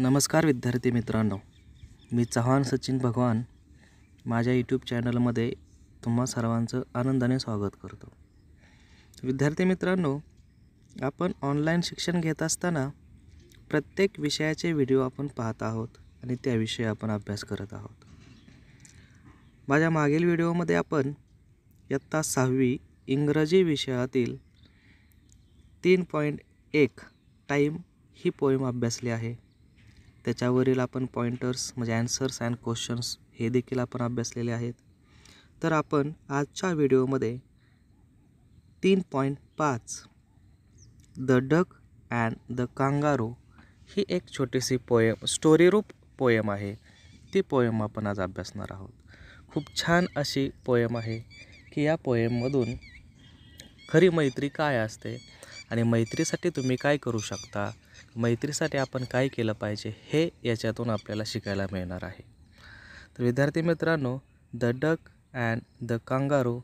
नमस्कार विद्यार्थी मित्रांनो मी चव्हाण सचिन भगवान माझ्या यूट्यूब चॅनलमध्ये तुम्हा सर्वांचं आनंदाने स्वागत करतो विद्यार्थी मित्रांनो आपण ऑनलाईन शिक्षण घेत असताना प्रत्येक विषयाचे व्हिडिओ आपण पाहत आहोत आणि त्याविषयी आपण अभ्यास करत आहोत माझ्या मागील व्हिडिओमध्ये आपण इयत्ता सहावी इंग्रजी विषयातील तीन पॉईंट एक टाईम ही पोईम अभ्यासली आहे त्याच्यावरील आपण पॉइंटर्स म्हणजे ॲन्सर्स अँड क्वेश्चन्स हे देखील आपण अभ्यासलेले आहेत तर आपण आजच्या व्हिडिओमध्ये तीन पॉईंट पाच the duck and the kangaroo ही एक छोटीशी पोयम रूप पोयम आहे ती पोयम आपण आज अभ्यासणार आहोत खूप छान अशी पोयम आहे की या पोयममधून खरी मैत्री काय असते आणि मैत्रीसाठी तुम्ही काय करू शकता मैत्रीसाठी आपण काय केलं पाहिजे हे याच्यातून आपल्याला शिकायला मिळणार आहे तर विद्यार्थी मित्रांनो the duck and the kangaroo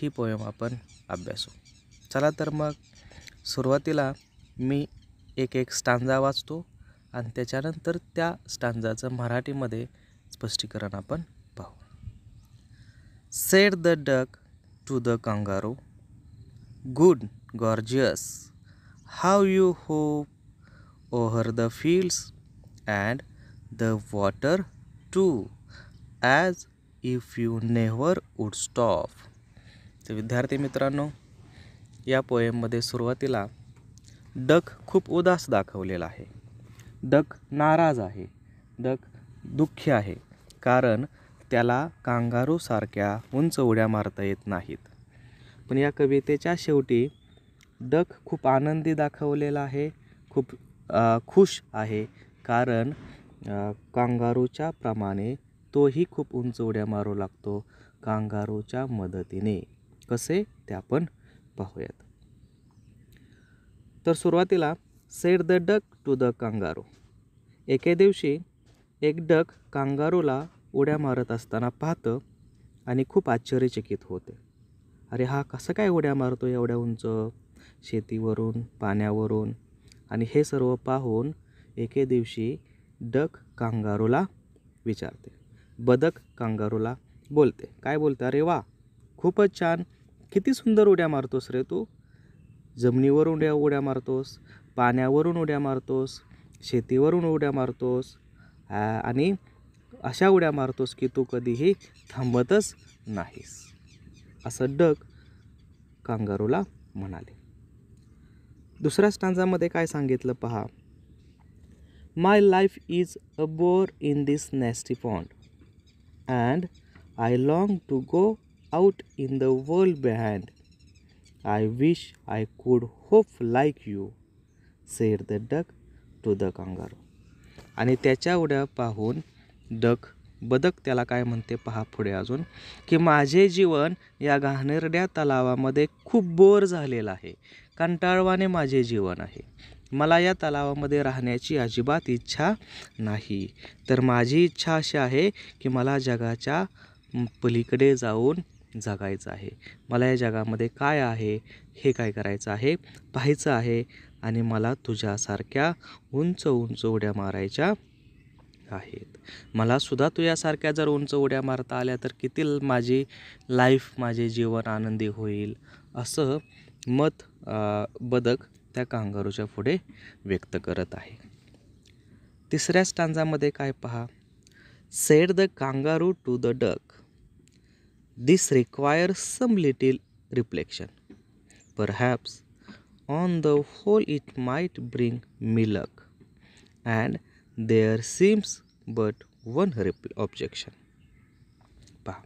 ही पोयम आपण अभ्यासू चला तर मग सुरुवातीला मी एक एक स्टांजा वाचतो आणि त्याच्यानंतर त्या स्टांजाचं मराठीमध्ये स्पष्टीकरण आपण पाहू said the duck to the kangaroo good gorgeous how you hop over the fields and the water too as if you never would stop तर विद्यार्थी मित्रांनो या पोएममध्ये सुरुवातीला डक खूप उदास दाखवलेला आहे डक नाराज आहे डक दुःखी आहे कारण त्याला कांगारूसारख्या उंच उड्या मारता येत नाहीत पण या कवितेच्या शेवटी डक खूप आनंदी दाखवलेला आहे खूप खुश आहे कारण कांगारूच्या प्रमाणे तोही खूप उंच उड्या मारू लागतो कांगारूच्या मदतीने कसे ते आपण पाहूयात तर सुरुवातीला said the duck to the kangaroo एके दिवशी एक डक कांगारूला उड्या मारत असताना पाहतं आणि खूप आश्चर्यचकित होते अरे हा कसं काय उड्या मारतो एवढ्या उंच शेतीवरून पाण्यावरून आणि हे सर्व पाहून एके दिवशी डक कांगारूला विचारते बदक कांगारूला बोलते काय बोलते अरे वा खूपच छान किती सुंदर उड्या मारतोस रे तू जमिनीवरून उड्या उड्या मारतोस पाण्यावरून उड्या मारतोस शेतीवरून उड्या मारतोस आणि अशा उड्या मारतोस की तू कधीही थांबतच नाहीस असं डग कांगारूला म्हणाले दुसऱ्या स्टांजामध्ये काय सांगितलं पहा my life is a bore in this nasty pond and I long to go out in the world behind I wish I could hop like you said the duck to the kangaroo. आणि त्याच्या उड्या पाहून duck बदक त्याला काय म्हणते पहा पुढे अजून की माझे जीवन या घाणेरड्या तलावामध्ये खूप बोर झालेलं आहे कंटाळवाने माझे जीवन आहे मला या तलावामध्ये राहण्याची अजिबात इच्छा नाही तर माझी इच्छा अशी आहे की मला जगाच्या पलीकडे जाऊन जगायचं आहे मला या जगामध्ये काय आहे हे काय करायचं आहे पाहायचं आहे आणि मला तुझ्यासारख्या उंच उंच उड्या मारायच्या आहेत मलासुद्धा यासारख्या जर उंच उड्या मारता आल्या तर किती माझी लाईफ माझे जीवन आनंदी होईल असं मत बदक त्या कांगारूच्या पुढे व्यक्त करत आहे तिसऱ्या स्टांजामध्ये काय पहा said the kangaroo to the duck this require some little reflection perhaps on the whole it might bring me luck and there seems but one rip objection पहा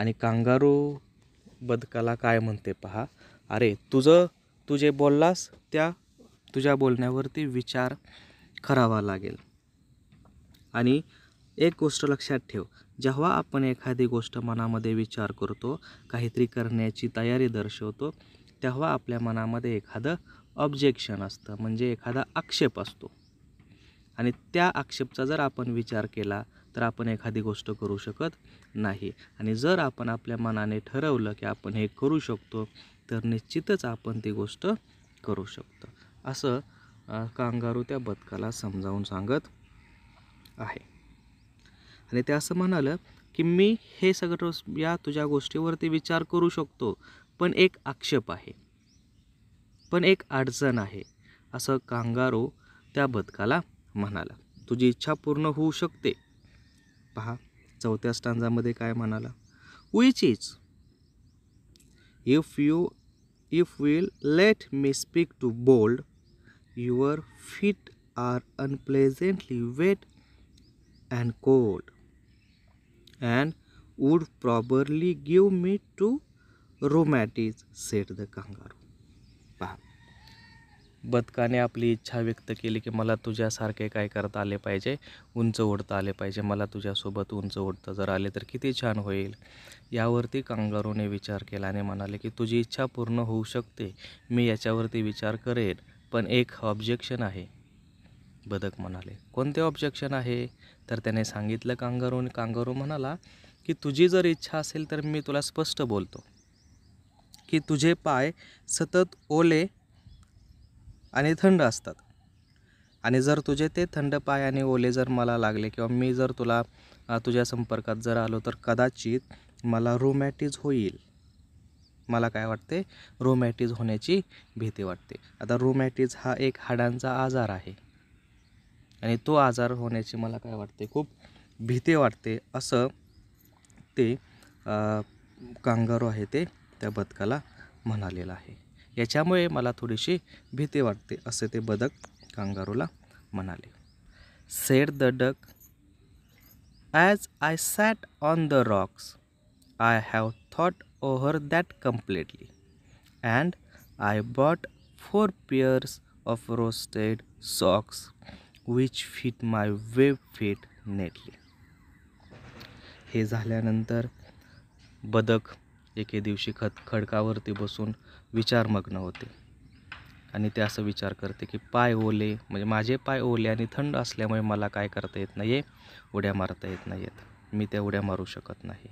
आणि कांगारू बदकाला काय म्हणते पहा अरे तुझं तू जे बोललास त्या तुझ्या बोलण्यावरती विचार करावा लागेल आणि एक गोष्ट लक्षात ठेव जेव्हा आपण एखादी गोष्ट मनामध्ये विचार करतो काहीतरी करण्याची तयारी दर्शवतो तेव्हा आपल्या मनामध्ये एखादं ऑब्जेक्शन असतं म्हणजे एखादा आक्षेप असतो आणि त्या आक्षेपचा जर आपण विचार केला तर आपण एखादी गोष्ट करू शकत नाही आणि जर आपण आपल्या मनाने ठरवलं की आपण हे करू शकतो तर निश्चितच आपण ती गोष्ट करू शकतो असं कांगारू त्या बदकाला समजावून सांगत आहे आणि ते असं म्हणालं की मी हे सगळं या तुझ्या गोष्टीवरती विचार करू शकतो पण एक आक्षेप आहे पण एक अडचण आहे असं कांगारू त्या बदकाला म्हणाला तुझी इच्छा पूर्ण होऊ शकते पहा चौथ्या स्टांजामध्ये काय म्हणाला which is if you if will let me speak to bold your feet are unpleasantly wet and cold and would probably give me to rheumatiz said the kangaroo बदकाने आपली इच्छा व्यक्त केली की मला तुझ्यासारखे काय करता आले पाहिजे उंच ओढता आले पाहिजे मला तुझ्यासोबत उंच ओढता जर आले तर किती छान होईल यावरती कांगारूने विचार केला आणि म्हणाले की तुझी इच्छा पूर्ण होऊ शकते मी याच्यावरती विचार करेन पण एक ऑब्जेक्शन आहे बदक म्हणाले कोणते ऑब्जेक्शन आहे तर त्याने सांगितलं कांगारू कांगारू म्हणाला की तुझी जर इच्छा असेल तर मी तुला स्पष्ट बोलतो की तुझे पाय सतत ओले आणि थंड असतात आणि जर तुझे ते थंड पाय आणि ओले जर मला लागले किंवा मी जर तुला तुझ्या संपर्कात जर आलो तर कदाचित मला रोमॅटिज होईल मला काय वाटते रोमॅटिज होण्याची भीती वाटते आता रोमॅटिज हा एक हाडांचा आजार आहे आणि तो आजार होण्याची मला काय वाटते खूप भीती वाटते असं ते कांगारो आहे ते त्या बदकाला म्हणालेलं आहे याच्यामुळे मला थोडीशी भीती वाटते असे ते बदक कांगारूला म्हणाले said the duck as I sat on the rocks I have thought over that completely and I bought four pairs of roasted socks which fit my web feet neatly हे झाल्यानंतर बदक एके दिवशी खत खडकावरती बसून विचारमग्न होते आणि ते असं विचार करते की पाय ओले म्हणजे माझे पाय ओले आणि थंड असल्यामुळे मला काय करता येत नाही आहे उड्या मारता येत नाही आहेत मी त्या उड्या मारू शकत नाही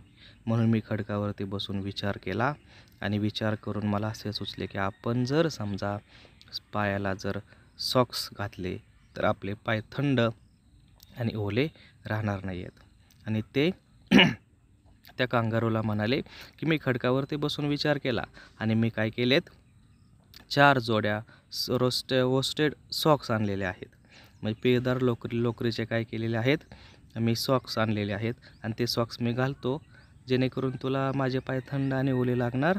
म्हणून मी खडकावरती बसून विचार केला आणि विचार करून मला असे सुचले की आपण जर समजा पायाला जर सॉक्स घातले तर आपले पाय थंड आणि ओले राहणार नाही आहेत आणि ते त्या कांगारूला म्हणाले की मी खडकावरती बसून विचार केला आणि मी काय केलेत चार जोड्या रोस्टे रोस्टेड सॉक्स आणलेले आहेत म्हणजे पेदार लोकरी लोकरीचे काय केलेले आहेत मी सॉक्स आणलेले आहेत आणि ते सॉक्स मी घालतो जेणेकरून तुला माझे पाय थंड आणि ओले लागणार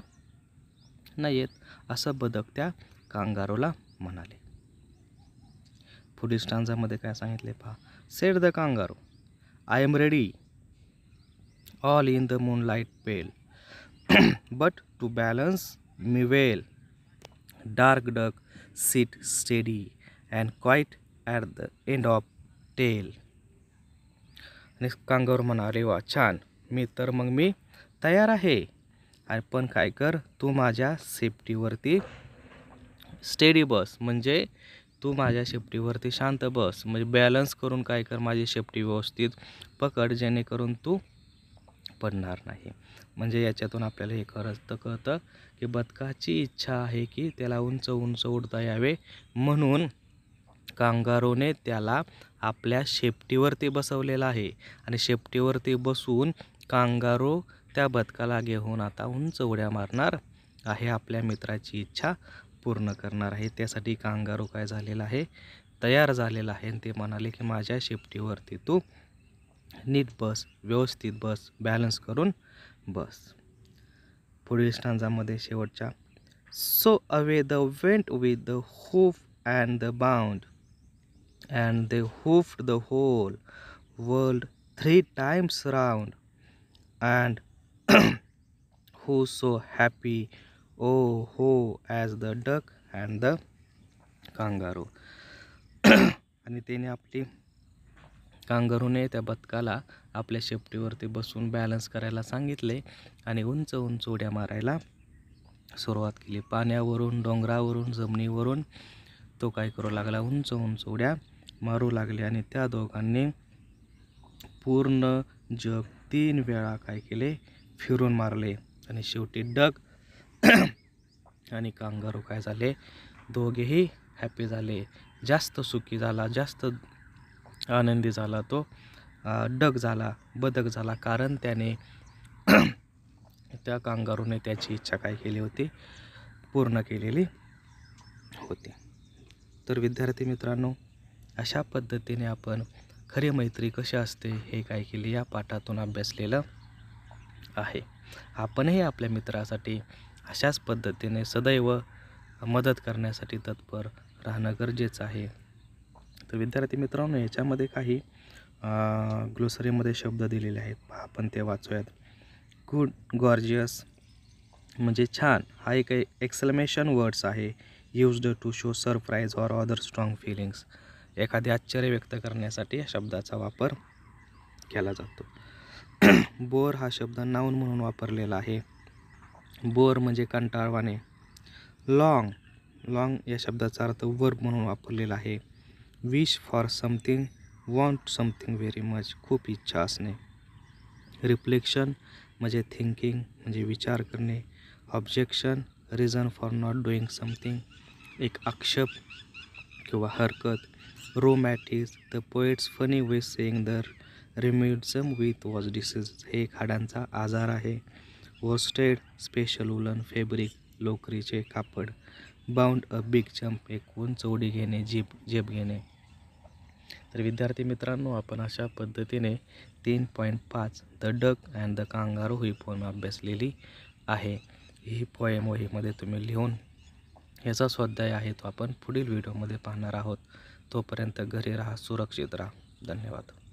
नाहीत असं बदक त्या कांगारोला म्हणाले पुढील स्टांजामध्ये काय सांगितले पहा said the kangaroo I am ready all in the moonlight pale. but to balance me well, dark duck sit steady and quite at the end of tail. आणि कांगावर म्हणाले वा छान मी तर मग मी तयार आहे आणि पण काय कर तू माझ्या सेफ्टीवरती स्टेडी बस म्हणजे तू माझ्या सेफ्टीवरती शांत बस म्हणजे बॅलन्स करून काय कर माझी सेफ्टी व्यवस्थित पकड जेणेकरून तू पडणार नाही म्हणजे याच्यातून आपल्याला हे खरंच तर कळतं की बदकाची इच्छा आहे की त्याला उंच उंच उडता यावे म्हणून कांगारोने त्याला आपल्या शेपटीवरती बसवलेलं आहे आणि शेपटीवरती बसून कांगारो त्या बदकाला घेऊन आता उंच उड्या मारणार आहे आपल्या मित्राची इच्छा पूर्ण करणार आहे त्यासाठी कांगारो काय झालेला आहे तयार झालेला आहे आणि ते म्हणाले की माझ्या शेपटीवरती तू नीट बस व्यवस्थित बस बॅलन्स करून बस पुढील स्टांजामध्ये शेवटच्या so away the went with the hoof and the bound and they hoof the whole world three times round and who so happy oh who as the duck and the kangaroo आणि त्याने आपली कांगारूने त्या बदकाला आपल्या शेपटीवरती बसून balance करायला सांगितले आणि उंच उंच उड्या मारायला सुरुवात केली पाण्यावरून डोंगरावरून जमिनीवरून तो काय करू लागला उंच उंच उड्या मारू लागले आणि त्या दोघांनी पूर्ण जग तीन वेळा काय केले फिरून मारले आणि शेवटी डग आणि कांगारू काय झाले दोघेही हॅपी झाले जास्त सुखी झाला जास्त आनंदी झाला तो डग झाला बदक झाला कारण त्याने त्या कांगारूने त्याची इच्छा काय केली होती पूर्ण केलेली होती तर विद्यार्थी मित्रांनो अशा पद्धतीने आपण खरी मैत्री कशी असते हे काय केले या पाठातून अभ्यासलेलं आहे आपणही आपल्या मित्रासाठी अशाच पद्धतीने सदैव मदत करण्यासाठी तत्पर राहणं गरजेचं आहे तर विद्यार्थी मित्रांनो याच्यामध्ये काही ग्लोसरीमध्ये शब्द दिलेले आहेत आपण ते वाचूयात गुड गॉर्जियस म्हणजे छान हा एक एक्सलमेशन वर्ड्स आहे used to show surprise or other strong feelings एखादे आश्चर्य व्यक्त करण्यासाठी या शब्दाचा वापर केला जातो बोर हा शब्द नाऊन म्हणून वापरलेला आहे बोर म्हणजे कंटाळवाने लाँग लाँग या शब्दाचा अर्थ वर्ब म्हणून वापरलेला आहे wish for something want something very much खूप इच्छा असणे रिफ्लेक्शन म्हणजे थिंकिंग म्हणजे विचार करणे objection reason for not doing something एक आक्षेप किंवा हरकत rheumatics the poets funny way saying the rheumatism with was disease हे खाड्यांचा आजार आहे वॉस्टेड स्पेशल वुलन फेब्रिक लोकरीचे कापड बाउंड अ बिग जंप एकूण चौडी घेणे जीप झेप घेणे तर विद्यार्थी मित्रांनो आपण अशा पद्धतीने तीन पॉईंट पाच the duck and the kangaroo ही पोएम अभ्यासलेली आहे ही पोएम वहीमध्ये तुम्ही लिहून ह्याचा स्वाध्याय आहे तो आपण पुढील व्हिडिओमध्ये पाहणार आहोत तोपर्यंत घरी राहा सुरक्षित राहा धन्यवाद